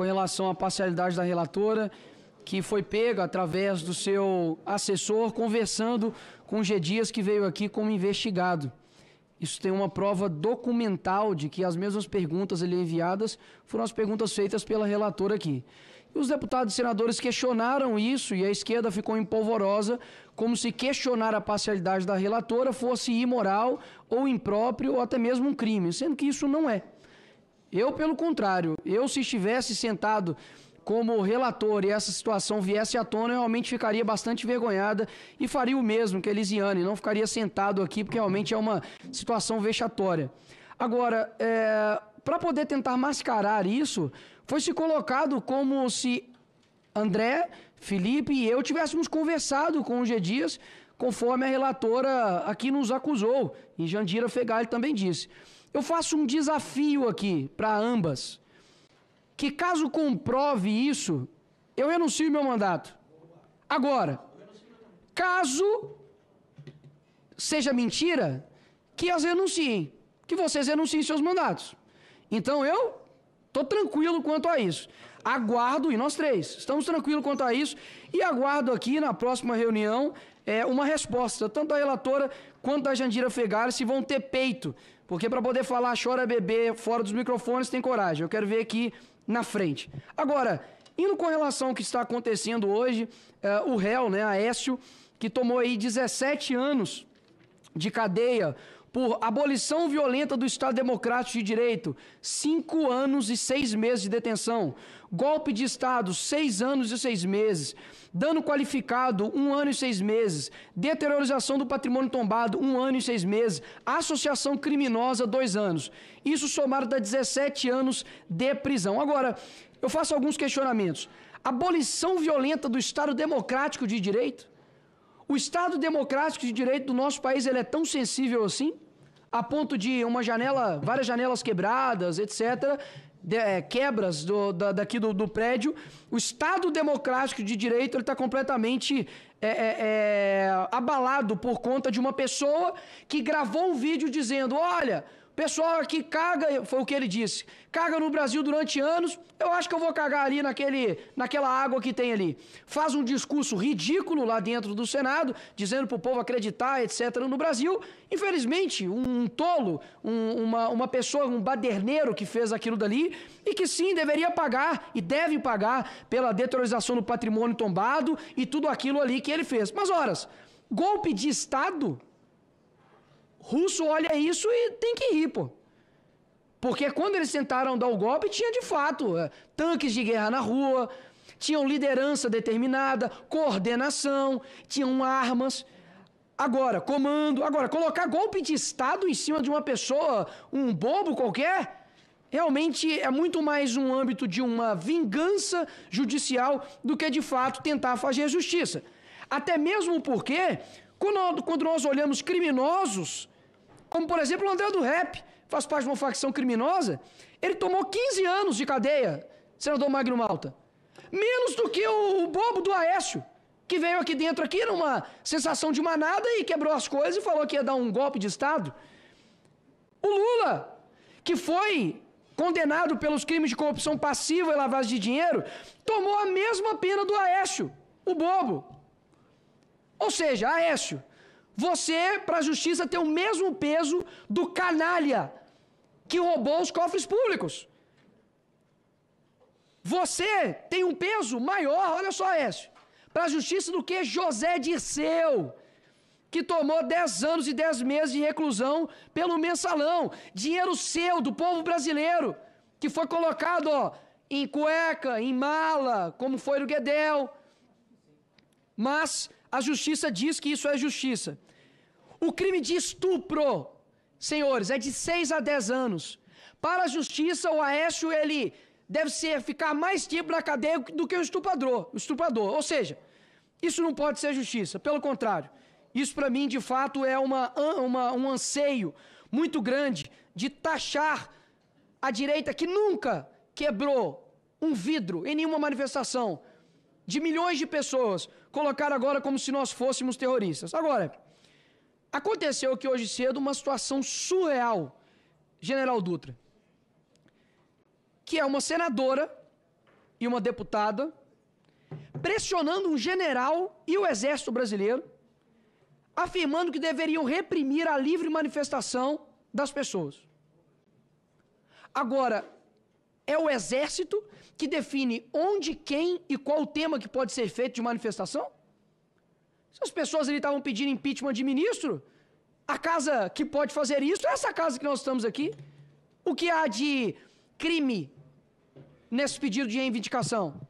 com relação à parcialidade da relatora, que foi pega através do seu assessor conversando com o G. Dias, que veio aqui como investigado. Isso tem uma prova documental de que as mesmas perguntas ali enviadas foram as perguntas feitas pela relatora aqui. E os deputados e senadores questionaram isso e a esquerda ficou empolvorosa, como se questionar a parcialidade da relatora fosse imoral ou impróprio ou até mesmo um crime, sendo que isso não é. Eu, pelo contrário, eu se estivesse sentado como relator e essa situação viesse à tona, eu realmente ficaria bastante envergonhada e faria o mesmo que a Elisiane, não ficaria sentado aqui, porque realmente é uma situação vexatória. Agora, é, para poder tentar mascarar isso, foi se colocado como se André, Felipe e eu tivéssemos conversado com o G. Dias conforme a relatora aqui nos acusou, e Jandira Fegali também disse. Eu faço um desafio aqui para ambas, que caso comprove isso, eu renuncio meu mandato. Agora, caso seja mentira, que as renunciem, que vocês renunciem seus mandatos. Então eu Tô tranquilo quanto a isso. Aguardo, e nós três, estamos tranquilos quanto a isso, e aguardo aqui na próxima reunião é, uma resposta, tanto da relatora quanto da Jandira Fegari, se vão ter peito. Porque para poder falar chora bebê fora dos microfones tem coragem. Eu quero ver aqui na frente. Agora, indo com relação ao que está acontecendo hoje, é, o réu, né, Aécio, que tomou aí 17 anos de cadeia por abolição violenta do Estado Democrático de Direito, cinco anos e seis meses de detenção. Golpe de Estado, seis anos e seis meses. Dano qualificado, um ano e seis meses. Deteriorização do patrimônio tombado, um ano e seis meses. Associação criminosa, dois anos. Isso somado dá 17 anos de prisão. Agora, eu faço alguns questionamentos. Abolição violenta do Estado Democrático de Direito? O Estado democrático de direito do nosso país ele é tão sensível assim, a ponto de uma janela, várias janelas quebradas, etc., de, é, quebras do, da, daqui do, do, prédio, o Estado democrático de direito está completamente é, é, é, abalado por conta de uma pessoa que gravou um vídeo dizendo: olha, o pessoal aqui caga, foi o que ele disse, caga no Brasil durante anos, eu acho que eu vou cagar ali naquele, naquela água que tem ali. Faz um discurso ridículo lá dentro do Senado, dizendo para o povo acreditar, etc., no Brasil. Infelizmente, um, um tolo, um, uma, uma pessoa, um baderneiro que fez aquilo dali, e que sim, deveria pagar e deve pagar pela deterioração do patrimônio tombado e tudo aquilo ali que ele fez. Mas, horas, golpe de Estado? Russo olha isso e tem que rir, pô. Porque quando eles tentaram dar o golpe, tinha de fato é, tanques de guerra na rua, tinham liderança determinada, coordenação, tinham armas. Agora, comando. Agora, colocar golpe de Estado em cima de uma pessoa, um bobo qualquer, realmente é muito mais um âmbito de uma vingança judicial do que de fato tentar fazer justiça. Até mesmo porque, quando nós olhamos criminosos, como por exemplo o André do Rap, faz parte de uma facção criminosa, ele tomou 15 anos de cadeia, senador Magno Malta. Menos do que o, bobo do Aécio, que veio aqui dentro aqui numa sensação de manada e quebrou as coisas e falou que ia dar um golpe de Estado. O Lula, que foi condenado pelos crimes de corrupção passiva e lavagem de dinheiro, tomou a mesma pena do Aécio, o bobo. Ou seja, Aécio, você, para a justiça, tem o mesmo peso do canalha que roubou os cofres públicos. Você tem um peso maior, olha só, Aécio, para a justiça do que José Dirceu que tomou 10 anos e 10 meses de reclusão pelo mensalão. Dinheiro seu, do povo brasileiro, que foi colocado ó, em cueca, em mala, como foi no Guedel. Mas a justiça diz que isso é justiça. O crime de estupro, senhores, é de 6 a 10 anos. Para a justiça, o Aécio ele deve ser ficar mais tempo na cadeia do que o estuprador, o estuprador. Ou seja, isso não pode ser justiça, pelo contrário. Isso para mim, de fato, é uma, uma, um anseio muito grande de taxar a direita que nunca quebrou um vidro em nenhuma manifestação de milhões de pessoas, colocar agora como se nós fôssemos terroristas. Agora, aconteceu que hoje cedo uma situação surreal, General Dutra, que é uma senadora e uma deputada pressionando um general e o exército brasileiro afirmando que deveriam reprimir a livre manifestação das pessoas. Agora, é o exército que define onde, quem e qual o tema que pode ser feito de manifestação? Se as pessoas estavam pedindo impeachment de ministro, a casa que pode fazer isso é essa casa que nós estamos aqui. O que há de crime nesse pedido de reivindicação?